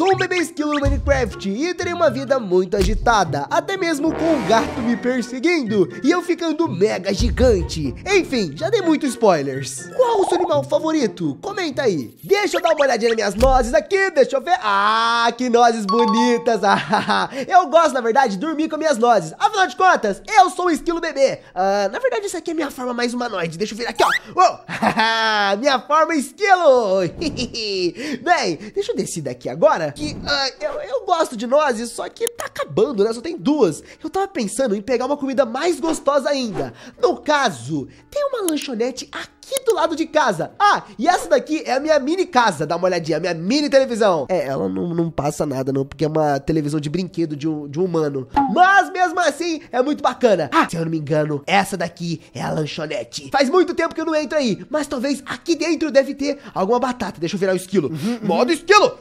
sou o bebê esquilo do Minecraft e terei uma vida muito agitada, até mesmo com o gato me perseguindo e eu ficando mega gigante. Enfim, já dei muitos spoilers. Qual o seu animal favorito? Comenta aí. Deixa eu dar uma olhadinha nas minhas nozes aqui, deixa eu ver. Ah, que nozes bonitas. eu gosto, na verdade, de dormir com minhas nozes. Afinal de contas, eu sou o esquilo bebê. Ah, na verdade, isso aqui é minha forma mais humanoide. Deixa eu ver aqui, ó. minha forma esquilo. Bem, deixa eu descer daqui agora que uh, eu, eu gosto de nozes, só que tá acabando, né? Só tem duas. Eu tava pensando em pegar uma comida mais gostosa ainda. No caso, tem uma lanchonete aqui do lado de casa. Ah, e essa daqui é a minha mini casa. Dá uma olhadinha, a minha mini televisão. É, ela não, não passa nada, não, porque é uma televisão de brinquedo de um, de um humano. Mas mesmo assim, é muito bacana. Ah, se eu não me engano, essa daqui é a lanchonete. Faz muito tempo que eu não entro aí, mas talvez aqui dentro deve ter alguma batata. Deixa eu virar o esquilo. Uhum, uhum. Modo esquilo!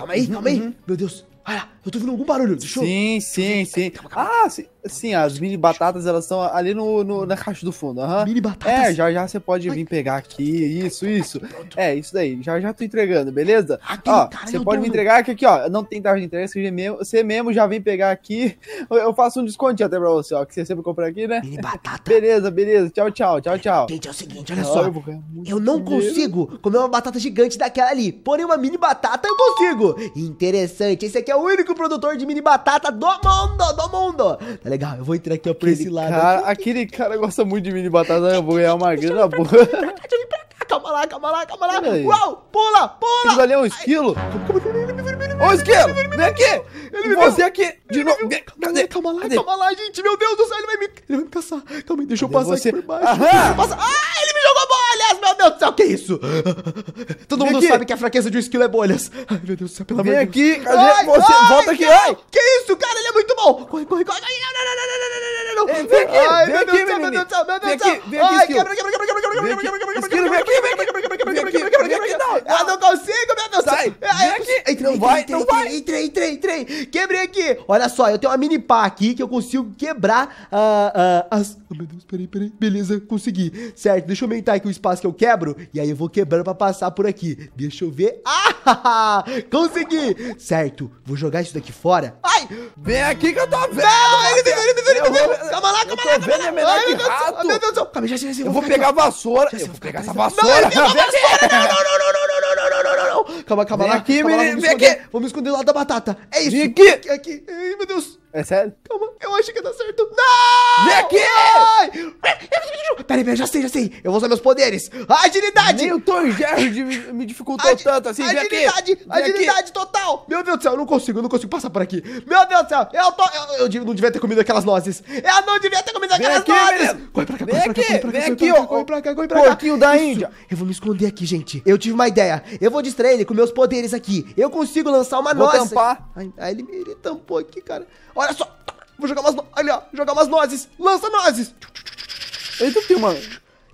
Calma aí, uhum, calma aí. Uhum. Meu Deus. Ah, eu tô ouvindo algum barulho. Deixa sim, eu... sim, sim. Calma, calma. Ah, sim. Sim, as mini batatas elas estão ali no, no, na caixa do fundo. Uhum. Mini batatas? É, já já você pode vir pegar aqui. Isso, isso. É, isso daí. Já já tô entregando, beleza? Aqui, ó, você é pode dono. me entregar aqui aqui, ó. Não tem tarde de interesse, mesmo, você mesmo já vem pegar aqui. Eu faço um desconto até pra você, ó. Que você sempre compra aqui, né? Mini batata. Beleza, beleza. Tchau, tchau, tchau, tchau. Gente, é o seguinte, olha é, só. Eu não consigo comer uma batata gigante daquela ali. Porém, uma mini batata eu consigo. Interessante. Esse aqui é o único produtor de mini batata do mundo, do mundo. Tá legal, eu vou entrar aqui ó, por esse lado. Cara, aquele cara gosta muito de mim de batata, eu vou ganhar uma grana boa. calma lá, calma lá, calma lá. Uau, pula, pula. Aquilo ali é um esquilo. Assim? Ô, esquilo, vem aqui. Ele Você aqui, de novo. Cadê? Calma lá, calma lá, gente, meu Deus do céu, ele vai me, ele vai me caçar. Calma aí, deixa eu passar aqui por baixo. Aham. Passa. Ah! meu Deus do céu, que isso? Todo Vem mundo aqui. sabe que a fraqueza de um esquilo é bolhas. Ai, meu Deus do céu, pelo amor de Deus. Vem aqui, cadê ai, você? Ai, volta aqui, ai! Que isso, cara, ele é muito bom! Corre, corre, corre! Não, não, não, não, não, não, não, não! Vem aqui, ai, vem meu aqui, Deus meu Deus do céu, meu Deus do céu! Vem aqui, quebra, quebra, quebra, quebra, quebra, quebra, quebra, quebra, quebra, quebra, quebra, quebra, quebra, ah, aqui. consigo, aqui. Deus! aqui. Vem aqui! Entrei, não vai, não vai! Entrei, entrei, entrei! Quebrei aqui! Olha aqui. eu aqui. uma aqui. pá aqui que aqui. consigo quebrar uh, uh, as meu Deus, peraí, peraí. Beleza, consegui. Certo, deixa eu aumentar aqui o espaço que eu quebro. E aí eu vou quebrando pra passar por aqui. Deixa eu ver. Ah, consegui. Certo, vou jogar isso daqui fora. Ai, vem aqui que eu tô vendo. Não, ele vem, viu, ele me ele me Calma lá, calma lá. Eu lá, vendo, é melhor Meu Deus do céu. Calma, já, já, já. Eu vou pegar a vassoura. Eu vou pegar essa vassoura. Não, não, não, não, não não, não, calma, calma lá. Aqui, calma menino, vem aqui. Vou me esconder lá da batata. É isso. Vem aqui. aqui. Ai, meu Deus. É sério? Calma, eu acho que dá certo. Peraí, peraí, já sei, já sei. Eu vou usar meus poderes. Agilidade! Meu Tom Jerry me dificultou tanto assim. Agilidade! Aqui, agilidade aqui. total! Meu Deus do céu, eu não consigo, eu não consigo passar por aqui. Meu Deus do céu, eu tô. Eu, eu, eu não devia ter comido aquelas nozes. Eu não devia ter comido aquelas vem aqui, nozes! Corre pra cá, corre pra cá, corre pra cá, vem aqui, ó. Corre pra cá, corre pra cá. Porquinho da Índia. Eu vou me esconder aqui, gente. Eu tive uma ideia. Eu vou distrair ele com meus poderes aqui. Eu consigo lançar uma noz. Vou tampar. ele, me tampou aqui, cara. Olha só. Vou jogar umas. Olha, jogar umas nozes. Lança nozes. Eita, então tem uma.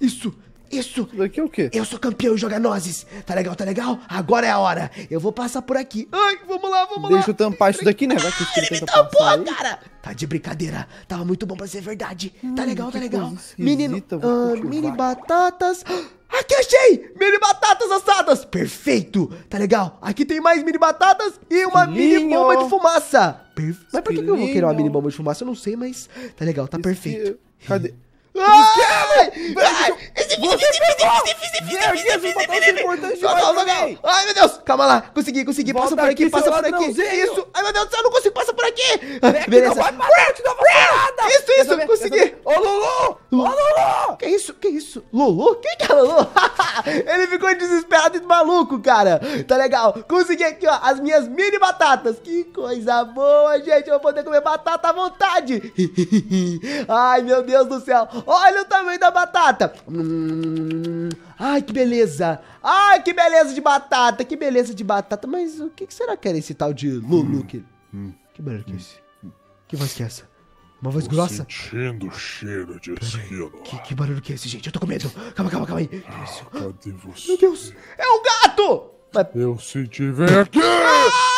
Isso! Isso! Daqui é o quê? Eu sou campeão em jogar nozes. Tá legal, tá legal? Agora é a hora. Eu vou passar por aqui. Ai, vamos lá, vamos Deixa lá. Deixa eu tampar isso daqui, né? Vai que ele me tampou, cara. Tá de brincadeira. Tava muito bom pra ser verdade. Tá hum, tá legal, tá legal. Menino, ah, mini vai. batatas. Aqui achei! Mini batatas assadas! Perfeito! Tá legal? Aqui tem mais mini batatas e uma mini bomba de fumaça! Perfe... Mas por que, que eu vou querer uma mini bomba de fumaça? Eu não sei, mas tá legal, tá perfeito. Cadê? Ai, meu Deus, calma lá, consegui, consegui, Volta passa por aqui, aqui passa por aqui. Não, isso, ai meu Deus do céu, não consigo, passa por aqui. Beck, Beleza, não vai parar, te dá uma Isso, isso, saber, consegui. Ô Lulu, ô Lulu, que isso, que isso, Lulu, quem que é Lulu? Ele ficou desesperado e maluco, cara. Tá legal, consegui aqui, ó, as minhas mini batatas. Que coisa boa, gente, eu vou poder comer batata à vontade. Ai meu Deus do céu. Olha o tamanho da batata. Hum, ai, que beleza. Ai, que beleza de batata. Que beleza de batata. Mas o que será que era esse tal de Lulu? Que, barulho que é esse? Que voz que é essa? Uma voz Tô grossa? sentindo cheiro de esquilo. Que, que, barulho que é esse, gente? Eu tô com medo. Calma, calma, calma aí. Ah, cadê você? Meu Deus, é o um gato! Eu senti, vem aqui! Ah!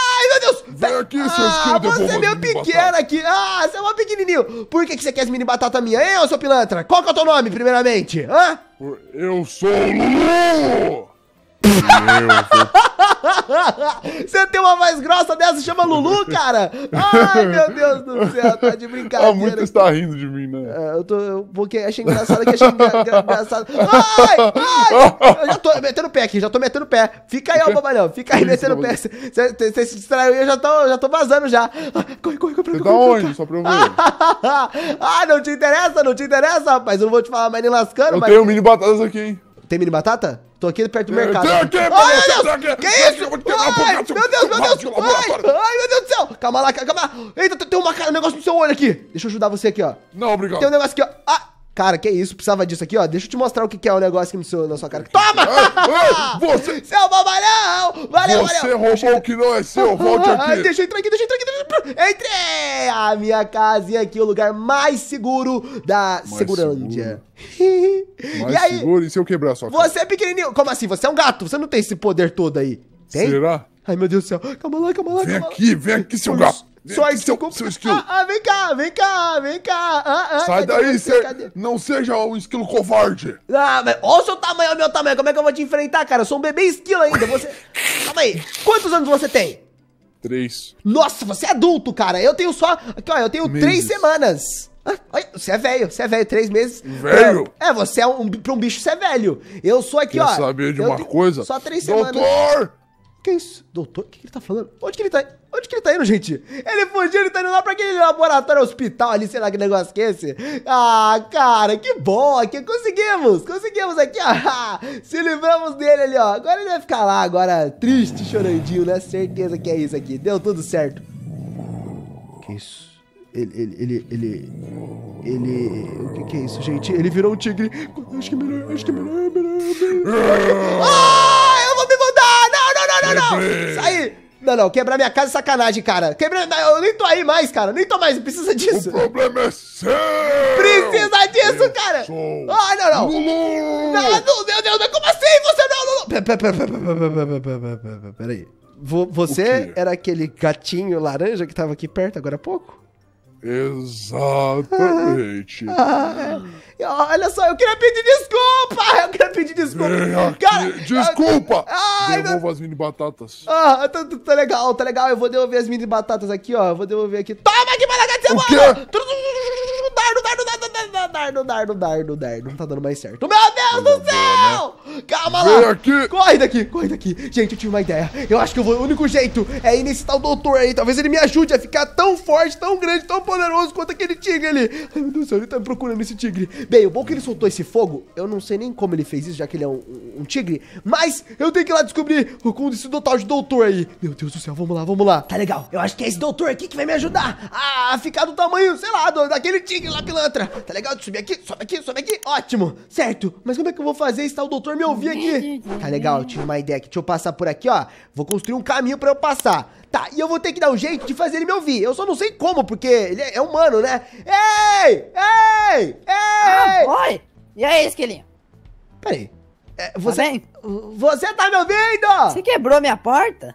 Vem aqui, seu ah, você é meu pequeno aqui. Ah, você é um pequenininho. Por que, que você quer as mini batata minha? Eu, seu pilantra. Qual que é o teu nome, primeiramente? Hã? Eu sou o Lulu. Você tem uma mais grossa dessa, chama Lulu, cara? Ai, meu Deus do céu, tá de brincadeira. Ah, muito está rindo de mim, né? É, eu tô. Eu, porque achei engraçado que achei engraçado. Ai, ai! Eu já tô metendo pé aqui, já tô metendo pé. Fica aí, ó, babalhão. Fica aí metendo pé. Você se distraiu e eu já tô, já tô vazando já. Ah, corre, corre, corre. Você tá onde? Só pra eu ver. ah, não te interessa, não te interessa, rapaz. Eu não vou te falar mais nem lascando, Eu mas... tenho mini batatas aqui, hein? Tem mini batata? Tô aqui perto do mercado. Ai, meu Deus! Que isso? Ai, meu Deus, meu Deus! Ai, meu Deus do céu! Calma lá, calma lá! Eita, tem um negócio no seu olho aqui! Deixa eu ajudar você aqui, ó. Não, obrigado. Tem um negócio aqui, ó. Ah! Cara, que isso, precisava disso aqui, ó. Deixa eu te mostrar o que, é o negócio que no seu, na sua cara. Toma! Você... ei, você... Seu babalhão! Valeu, você valeu! Você roubou o que não é seu, volte aqui. deixa eu entrar aqui, deixa eu entrar aqui. Deixa... Entrei! A minha casa e aqui o lugar mais seguro da mais Segurândia. Seguro. mais e aí, seguro, e se eu quebrar sua cara? Você é pequenininho. Como assim? Você é um gato, você não tem esse poder todo aí. Tem? Será? Ai, meu Deus do céu. Calma lá, calma lá, calma Vem lá. aqui, vem aqui, seu gato. Só aí seu, que seu esquilo. Ah, ah, vem cá, vem cá, vem cá. Ah, ah Sai daí, você, não seja um esquilo covarde. Ah, mas olha o seu tamanho, olha o meu tamanho. Como é que eu vou te enfrentar, cara? Eu sou um bebê esquilo ainda. Você. Calma aí. Quantos anos você tem? Três. Nossa, você é adulto, cara. Eu tenho só. Aqui, ó, eu tenho Meses. três semanas. Ah, olha, você é velho, você é velho, três meses. Velho? É, é você é um. Pra um bicho, você é velho. Eu sou aqui, Quer ó. Quer saber de uma coisa? Só três Doutor, semanas. Doutor! que é isso? Doutor, o que, que ele tá falando? Onde que ele tá? Onde que ele tá indo, gente? Ele fugiu, ele tá indo lá pra aquele laboratório hospital ali, sei lá que negócio que é esse. Ah, cara, que bom aqui. Conseguimos! Conseguimos aqui, ó. Se livramos dele ali, ó. Agora ele vai ficar lá, agora, triste, chorandinho, né? Certeza que é isso aqui. Deu tudo certo. Que isso? Ele, ele, ele, ele, ele. O que, que é isso, gente? Ele virou um tigre. Acho que é melhor, acho que é melhor, é melhor, é melhor. Ah! ah! não, não! Sai! Não, não, quebrar minha casa é sacanagem, cara. Quebrar. Eu nem tô aí mais, cara. Nem tô mais, não precisa disso. O problema é seu! Precisa disso, eu cara! Sou... Ah, não, não! Lulu. Não, não, meu Deus, como assim? Você não, Lulu! Peraí. Pera, Você era aquele gatinho laranja que tava aqui perto agora há pouco? Exatamente. Ah, ah, é. Olha só, eu queria pedir desculpa! Eu queria pedir desculpa! Ah, Cara, desculpa! Ah, ah, ai, Devolva as mini batatas. Ah, tá, tá, tá, legal, tá legal. Eu vou devolver as mini batatas aqui, ó. Eu vou devolver aqui. Toma aqui, malaga de dardo, dardo, dardo, dardo, dardo. Não tá dando mais certo. Meu Deus do né? céu! Calma lá! Aqui. Corre daqui, corre daqui. Gente, eu tive uma ideia. Eu acho que eu vou, o único jeito é ir nesse tal doutor aí. Talvez ele me ajude a ficar tão forte, tão grande, tão poderoso quanto aquele tigre ali. Ai, meu Deus do céu, ele tá me procurando esse tigre. Bem, o bom é que ele soltou esse fogo, eu não sei nem como ele fez isso, já que ele é um, um tigre. Mas eu tenho que ir lá descobrir o com esse tal de doutor aí. Meu Deus do céu, vamos lá, vamos lá. Tá legal. Eu acho que é esse doutor aqui que vai me ajudar a ficar do tamanho, sei lá, do, daquele tigre lá pilantra. Tá legal? legal de subir aqui, sobe aqui, sobe aqui. Ótimo, certo. Mas como é que eu vou fazer se Tá, o doutor me ouvir aqui. Tá legal, tive uma ideia aqui. Deixa eu passar por aqui, ó. Vou construir um caminho pra eu passar. Tá, e eu vou ter que dar um jeito de fazer ele me ouvir. Eu só não sei como, porque ele é, é humano, né? Ei! Ei! Ei! Ah, oi! E aí, esquilinho? Peraí. É, tá você. Tá você tá me ouvindo? Você quebrou minha porta?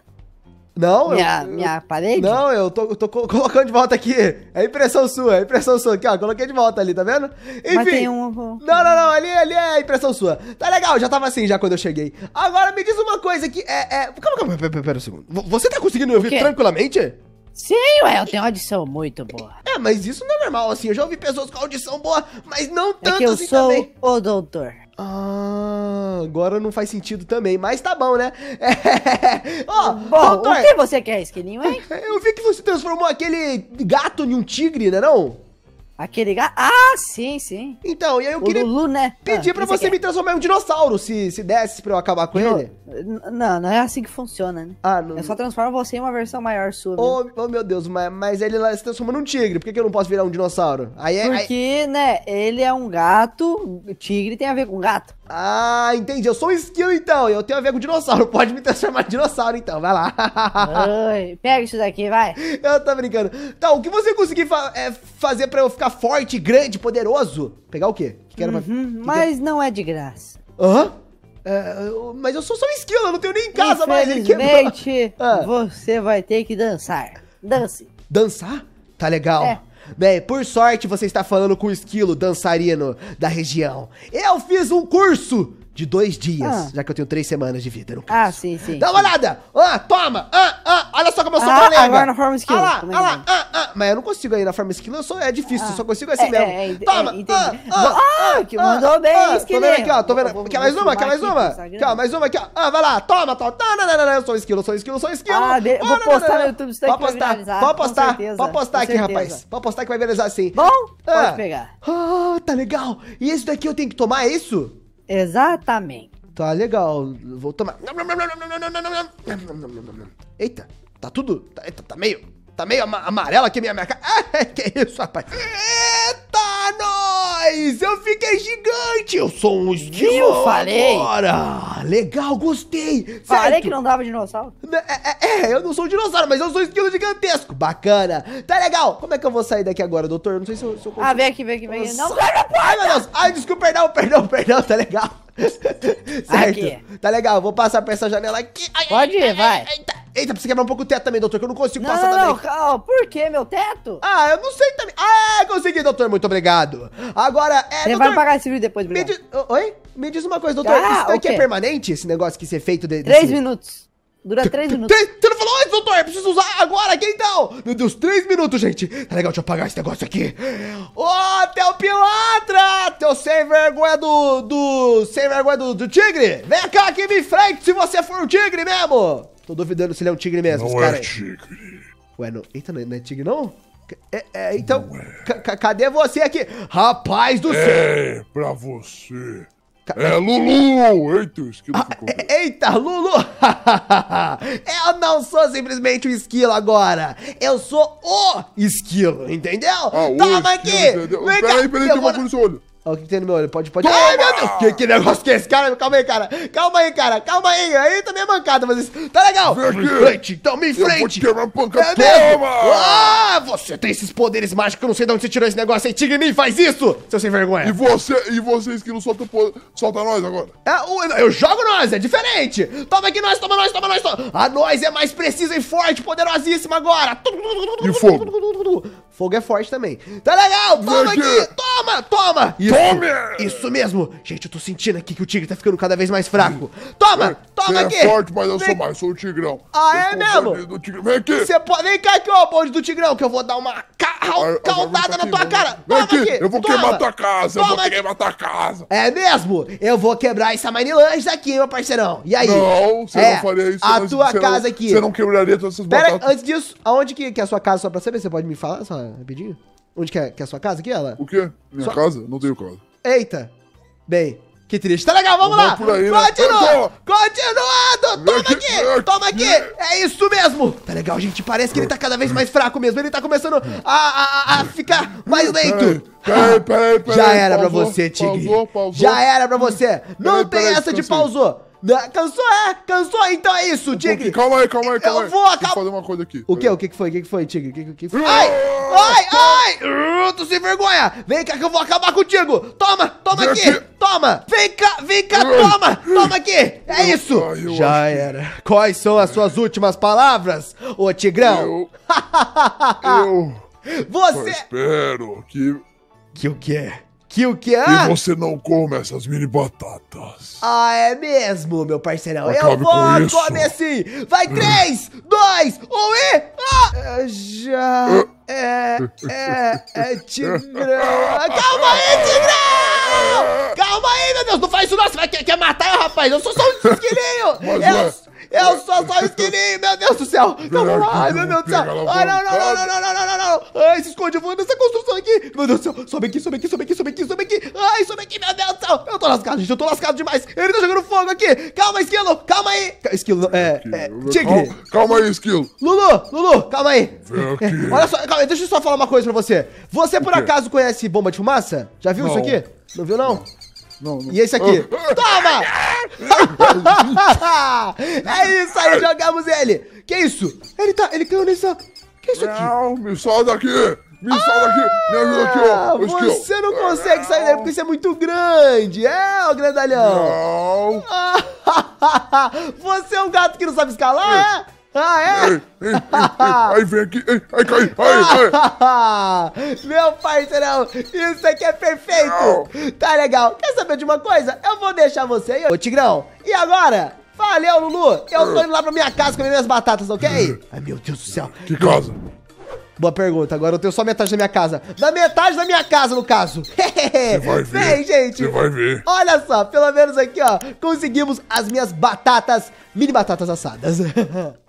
Não, minha, eu, minha parede? Não, eu tô, tô colocando de volta aqui. É impressão sua, é impressão sua. Aqui, ó, coloquei de volta ali, tá vendo? Enfim. Mas tem um... Não, não, não, ali, ali é impressão sua. Tá legal, já tava assim já quando eu cheguei. Agora me diz uma coisa que é... é... Calma, calma, pera, pera, um segundo. Você tá conseguindo me ouvir tranquilamente? Sim, ué, eu tenho audição muito boa. É, mas isso não é normal, assim. Eu já ouvi pessoas com audição boa, mas não tanto é que eu assim sou também. o doutor. Ah, agora não faz sentido também, mas tá bom, né? É... Oh, doutor, o que você quer, esquininho, hein? Eu vi que você transformou aquele gato em um tigre, né não? Aquele gato. Ah, sim, sim. Então, e aí eu o queria Lulu, né? pedir ah, pra você é- me transformar em um dinossauro, se, se desse pra eu acabar com eu, ele. Não, não é assim que funciona, né? Ah, não. Eu só transformo você em uma versão maior sua. Oh, oh, meu Deus, mas, mas ele lá se transforma num tigre. Por que, que eu não posso virar um dinossauro? Aí, é, Porque, aí... né, ele é um gato, tigre tem a ver com gato. Ah, entendi. Eu sou um skill então. Eu tenho a ver com dinossauro. Pode me transformar em dinossauro então. Vai lá. Oi, pega isso daqui, vai. Eu tô brincando. Então, o que você conseguir fa é, fazer para eu ficar forte, grande, poderoso? Pegar o quê? Que que uhum, que mas é? não é de graça. Hã? É, mas eu sou só um skill, eu não tenho nem em casa mais. Infelizmente, ah. você vai ter que dançar. Dance. Dançar? Tá legal. É. Bem, por sorte você está falando com o esquilo dançarino da região. Eu fiz um curso de dois dias, ah. já que eu tenho três semanas de vida, no ah, caso. Ah, sim, sim. Dá uma sim. olhada! Ah, toma! Ah, ah, Olha só como eu sou ah, brega. Agora na forma skill. Ah lá, ah lá, ah, ah. Mas eu não consigo aí na forma skill, eu sou, é difícil, ah, só consigo assim é, mesmo. É, é, Toma! ah, ah, ah, que mandou bem, ah, Tô vendo aqui, ó, tô vendo. Vou, quer mais uma? Quer mais uma? Aqui, mais uma aqui, ó. Ah, vai lá, toma, toma. Eu sou skill, eu sou skill, eu sou skill. Ah, de... vou postar no YouTube isso daqui Pode postar, pode postar, pode postar aqui, rapaz. Pode postar que vai viralizar sim. Bom, pode pegar. Ah, tá legal. E esse daqui eu tenho que tomar, é isso? Exatamente. Tá legal, vou tomar. Eita, Tá tudo. Tá, tá meio. Tá meio amarela aqui minha minha cara. Ah, que isso, rapaz? Eita, nós! Eu fiquei gigante! Eu sou um esguio falei! Agora! Legal, gostei! Certo. Falei que não dava dinossauro. Né, é, é, é, eu não sou um dinossauro, mas eu sou um esquilo gigantesco. Bacana. Tá legal. Como é que eu vou sair daqui agora, doutor? Eu não sei se eu, se eu ah, consigo. Ah, vem aqui, vem aqui, vem aqui. Não, sai da Ai, meu Deus! Ai, desculpa, perdão, perdão, perdão. Tá legal. certo. Aqui. Tá legal, vou passar pra essa janela aqui. Ai, Pode ir, ai, vai. Ai, tá Eita, precisa quebrar um pouco o teto também, doutor, que eu não consigo não, passar não, também. Não, calma, por que meu teto? Ah, eu não sei também. Ah, é, consegui, doutor, muito obrigado. Agora, é, Você doutor, vai pagar esse vídeo depois, obrigado. Me diz, oi? Me diz uma coisa, doutor, ah, isso daqui é permanente, esse negócio que você é feito de... Três minutos. Dura três minutos. você não falou antes, doutor? Eu preciso usar agora aqui então. Meu Deus, três minutos, gente. Tá legal, deixa eu apagar esse negócio aqui. Ô, oh, teu pilantra! Teu sem vergonha do... do sem vergonha do, do tigre. Vem cá aqui, me frente, se você for o tigre mesmo. Tô duvidando se ele é um tigre mesmo. Não é tigre. Ué, não. Eita, não é, não é tigre não? É, é, então, é. cadê você aqui? Rapaz do céu! É, pra você. Ca é Lulu! Eita, esquilo ah, ficou. É, eita, Lulu! eu não sou simplesmente o um esquilo agora! Eu sou o esquilo, entendeu? Ah, Toma esquilo, aqui! Entendeu? Vem peraí, peraí, tem uma coisa no seu olho. Olha o que tem no meu olho. Pode, pode. Ai, meu Deus! Que, que negócio que é esse, cara? Calma aí, cara. Calma aí, cara. Calma aí. Aí também tá é mancada, mas isso. Tá legal. Vem em frente. Toma então, em frente. Eu vou ter uma é toma. Ah, você tem esses poderes mágicos. Eu não sei de onde você tirou esse negócio aí. Tigre mim, faz isso, seu sem vergonha. E você, e vocês que não soltam solta nós agora. É, eu jogo nós, é diferente. Toma aqui nós, toma nós, toma nós. Toma. A ah, nós é mais precisa e forte, poderosíssima agora. E fogo. Fogo é forte também. Tá legal. Toma aqui. Toma, toma. E Tome! Isso mesmo! Gente, eu tô sentindo aqui que o tigre tá ficando cada vez mais fraco. Toma! toma é aqui! é forte, mas eu Vem... sou mais, sou o tigrão. Ah, eu é mesmo? tigre, Vem aqui! Você pode Vem cá aqui, ó, bonde do tigrão, que eu vou dar uma ca... Ah, caldada na tua cara! Vem toma aqui! aqui. Eu vou toma. queimar tua casa, toma eu vou aqui. queimar tua casa! É mesmo? Eu vou quebrar essa manilange daqui, meu parceirão. E aí? Não, você é, não faria isso. A tua casa não, aqui. Você não quebraria todas essas Pera, batatas. antes disso, aonde que, que é a sua casa, só pra saber? Você pode me falar só rapidinho? Onde que é, que é a sua casa aqui, ela? O quê? Minha sua... casa? Não tenho casa. Eita! Bem, que triste. Tá legal, vamos Não lá! Aí, né? Continua! Continua! Toma aqui! Toma aqui! É isso mesmo! Tá legal, gente. Parece que ele tá cada vez mais fraco mesmo. Ele tá começando a, a, a ficar mais lento. Peraí, peraí, peraí, Já era pra você, Tigre. Já era pra você. Não tem essa de pausou. Cansou, é? Cansou? Então é isso, Tigre. calma aí, calma aí, calma aí. Eu vou acabar. fazer uma coisa aqui. O quê? O que foi? O que foi, Tigre? O que, que foi? Ai! Ah! Ai! Ai! Tu sem vergonha! Vem cá que eu vou acabar contigo! Toma! Toma aqui! Toma! Vem cá! Vem cá! Toma! Toma aqui! É isso! Já era. Quais são as suas últimas palavras, ô Tigrão? Eu... eu... Você... Eu espero que... Que o quê? Que o que é? E você não come essas mini batatas. Ah, é mesmo, meu parceirão. Acabe eu vou comer sim. Vai, 3, 2, 1 e... Ah, já... É, é, é, Tigrão. Calma aí, Tigrão! Não! Calma aí, meu Deus! Não faz isso não! Você vai, quer, quer matar eu, rapaz? Eu sou só um esquilinho! eu... Eu sou só um esquilinho, meu Deus do céu! Calma ai, meu Deus do céu! Ai, não, não, não, não, não, não, não, não, não! Ai, se esconde, eu vou nessa construção aqui! Meu Deus do céu! Sobe aqui, sobe aqui, sobe aqui, sobe aqui, sobe aqui! Ai, sobe aqui, meu Deus do céu! Eu tô lascado, gente, eu tô lascado demais! Ele tá jogando fogo aqui! Calma, esquilo! Calma aí! Esquilo, é. é tigre! Calma aí, esquilo! Lulu, Lulu, calma aí! Olha só, calma aí, deixa eu só falar uma coisa pra você. Você por acaso conhece bomba de fumaça? Já viu isso aqui? Não viu, não? Não, não. E esse aqui? Ah. Toma! é isso aí, jogamos ele! Que isso? Ele tá. Ele caiu nessa. Que isso aqui? Não, me solta aqui! Me ah, daqui aqui! Me ajuda ah, aqui, ó! Você não consegue sair daí porque você é muito grande! É, ô grandalhão! Não! você é um gato que não sabe escalar, é? é? Ah, é? Aí vem aqui, aí cai, aí, aí. Meu parceirão, isso aqui é perfeito. Tá legal. Quer saber de uma coisa? Eu vou deixar você aí, ô Tigrão. E agora? Valeu, Lulu. Eu tô indo lá pra minha casa comer minhas batatas, ok? Ai, meu Deus do céu. Que casa? Boa pergunta. Agora eu tenho só metade da minha casa. Da metade da minha casa, no caso. Você vai ver. Vem, gente. Você vai ver. Olha só, pelo menos aqui, ó. Conseguimos as minhas batatas, mini batatas assadas.